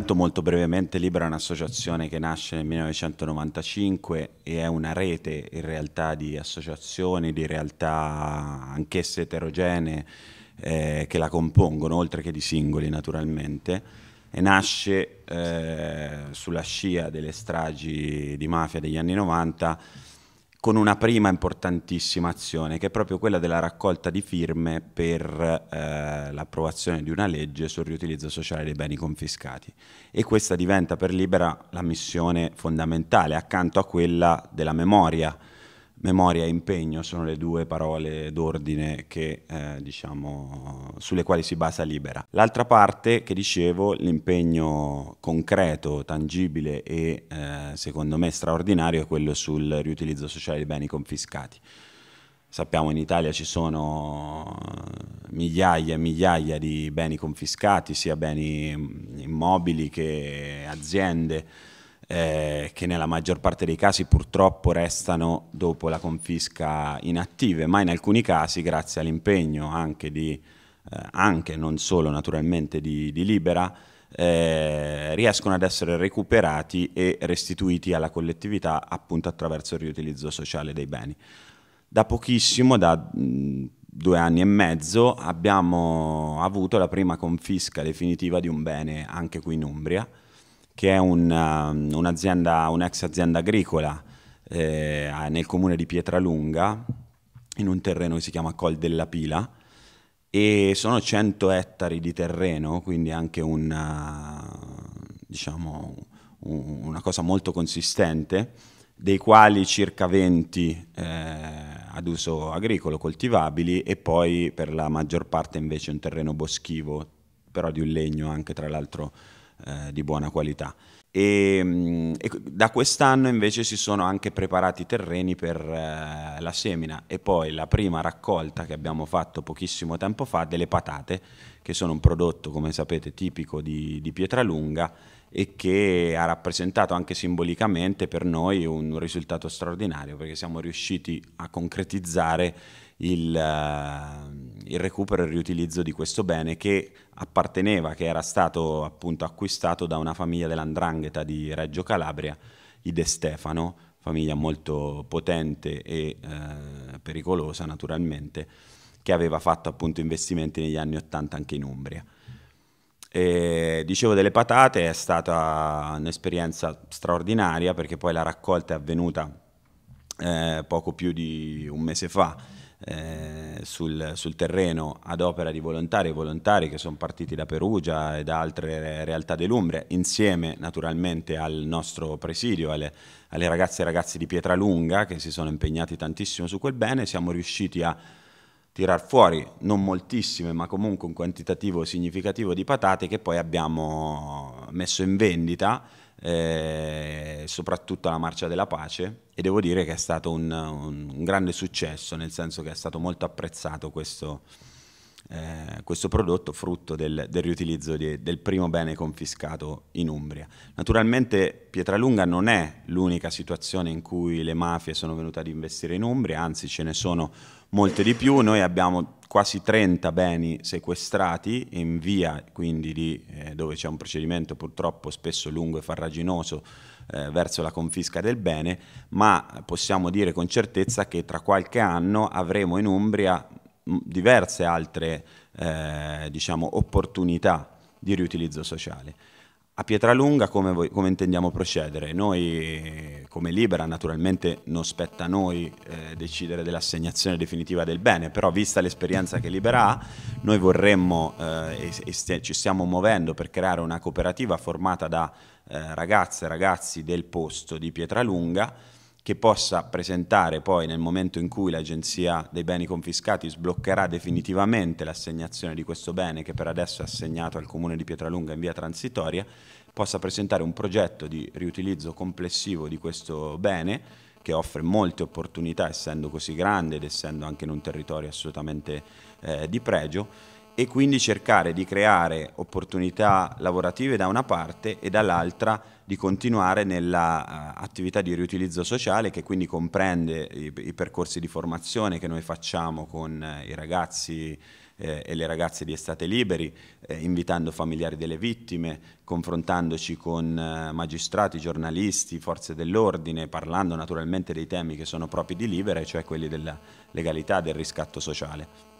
intanto molto brevemente Libera, è un'associazione che nasce nel 1995 e è una rete in realtà di associazioni, di realtà anch'esse eterogenee eh, che la compongono, oltre che di singoli naturalmente e nasce eh, sulla scia delle stragi di mafia degli anni 90 con una prima importantissima azione che è proprio quella della raccolta di firme per eh, l'approvazione di una legge sul riutilizzo sociale dei beni confiscati e questa diventa per Libera la missione fondamentale accanto a quella della memoria Memoria e impegno sono le due parole d'ordine che, eh, diciamo, sulle quali si basa Libera. L'altra parte che dicevo, l'impegno concreto, tangibile e eh, secondo me straordinario è quello sul riutilizzo sociale dei beni confiscati. Sappiamo in Italia ci sono eh, migliaia e migliaia di beni confiscati, sia beni mm, immobili che aziende eh, che nella maggior parte dei casi purtroppo restano dopo la confisca inattive, ma in alcuni casi grazie all'impegno anche di, eh, anche non solo naturalmente di, di Libera, eh, riescono ad essere recuperati e restituiti alla collettività appunto attraverso il riutilizzo sociale dei beni. Da pochissimo, da mh, mm, due anni e mezzo, abbiamo avuto la prima confisca definitiva di un bene anche qui in Umbria, che è un, um, un'azienda, un'ex azienda agricola eh, nel comune di Pietralunga, in un terreno che si chiama Col della Pila, e sono 100 ettari di terreno, quindi anche una, uh, diciamo, una cosa molto consistente, dei quali circa 20 eh, ad uso agricolo coltivabili e poi per la maggior parte invece un terreno boschivo, però di un legno anche tra l'altro eh, di buona qualità. E, mm, e da quest'anno invece si sono anche preparati i terreni per eh, la semina e poi la prima raccolta che abbiamo fatto pochissimo tempo fa delle patate, che sono un prodotto, come sapete, tipico di, di Pietralunga e che ha rappresentato anche simbolicamente per noi un risultato straordinario perché siamo riusciti a concretizzare il, uh, il, recupero e il riutilizzo di questo bene che apparteneva, che era stato appunto acquistato da una famiglia dell'Andrangheta di Reggio Calabria, i De Stefano, famiglia molto potente e uh, pericolosa naturalmente, che aveva fatto appunto investimenti negli anni Ottanta anche in Umbria. E, dicevo delle patate, è stata un'esperienza straordinaria perché poi la raccolta è avvenuta eh, poco più di un mese fa. Eh, sul, sul, terreno ad opera di volontari e volontari che sono partiti da Perugia e da altre realtà dell'Umbria, insieme naturalmente al nostro presidio, alle, alle ragazze e ragazzi di Pietralunga che si sono impegnati tantissimo su quel bene, siamo riusciti a tirar fuori non moltissime, ma comunque un quantitativo significativo di patate che poi abbiamo messo in vendita, eh, soprattutto alla Marcia della Pace, e devo dire che è stato un, un, un grande successo, nel senso che è stato molto apprezzato questo eh, questo prodotto frutto del, del riutilizzo di, del primo bene confiscato in Umbria. Naturalmente Pietralunga non è l'unica situazione in cui le mafie sono venute ad investire in Umbria, anzi ce ne sono molte di più, noi abbiamo quasi 30 beni sequestrati in via, quindi di, eh, dove c'è un procedimento purtroppo spesso lungo e farraginoso eh, verso la confisca del bene, ma possiamo dire con certezza che tra qualche anno avremo in Umbria diverse altre eh, diciamo, opportunità di riutilizzo sociale. A Pietralunga come, voi, come, intendiamo procedere? Noi come Libera naturalmente non spetta a noi eh, decidere dell'assegnazione definitiva del bene, però vista l'esperienza che Libera ha, noi vorremmo eh, e, e, ci stiamo muovendo per creare una cooperativa formata da eh, ragazze e ragazzi del posto di Pietralunga che possa presentare poi nel momento in cui l'Agenzia dei beni confiscati sbloccherà definitivamente l'assegnazione di questo bene che per adesso è assegnato al Comune di Pietralunga in via transitoria, possa presentare un progetto di riutilizzo complessivo di questo bene che offre molte opportunità essendo così grande ed essendo anche in un territorio assolutamente eh, di pregio e quindi cercare di creare opportunità lavorative da una parte e dall'altra di continuare nell'attività eh, di riutilizzo sociale che quindi comprende i, i, percorsi di formazione che noi facciamo con eh, i ragazzi eh, e le ragazze di Estate Liberi, eh, invitando familiari delle vittime, confrontandoci con eh, magistrati, giornalisti, forze dell'ordine, parlando naturalmente dei temi che sono propri di Libera, cioè quelli della legalità, del riscatto sociale.